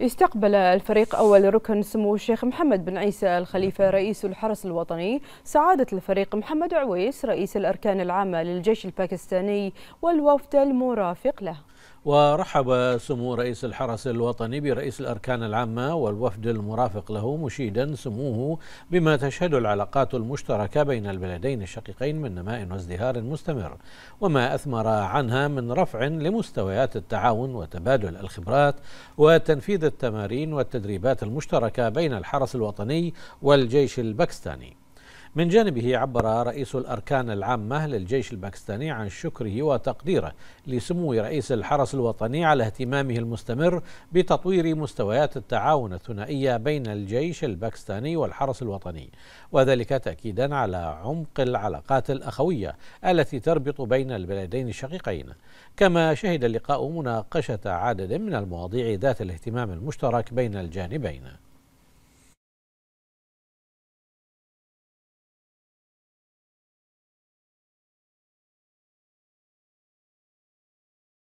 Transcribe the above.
استقبل الفريق أول ركن سمو الشيخ محمد بن عيسى الخليفة رئيس الحرس الوطني سعادة الفريق محمد عويس رئيس الأركان العامة للجيش الباكستاني والوفد المرافق له ورحب سمو رئيس الحرس الوطني برئيس الأركان العامة والوفد المرافق له مشيدا سموه بما تشهد العلاقات المشتركة بين البلدين الشقيقين من نماء وازدهار مستمر وما أثمر عنها من رفع لمستويات التعاون وتبادل الخبرات وتنفيذ التمارين والتدريبات المشتركة بين الحرس الوطني والجيش الباكستاني من جانبه عبر رئيس الأركان العامة للجيش الباكستاني عن شكره وتقديره لسمو رئيس الحرس الوطني على اهتمامه المستمر بتطوير مستويات التعاون الثنائية بين الجيش الباكستاني والحرس الوطني وذلك تأكيدا على عمق العلاقات الأخوية التي تربط بين البلدين الشقيقين كما شهد اللقاء مناقشة عدد من المواضيع ذات الاهتمام المشترك بين الجانبين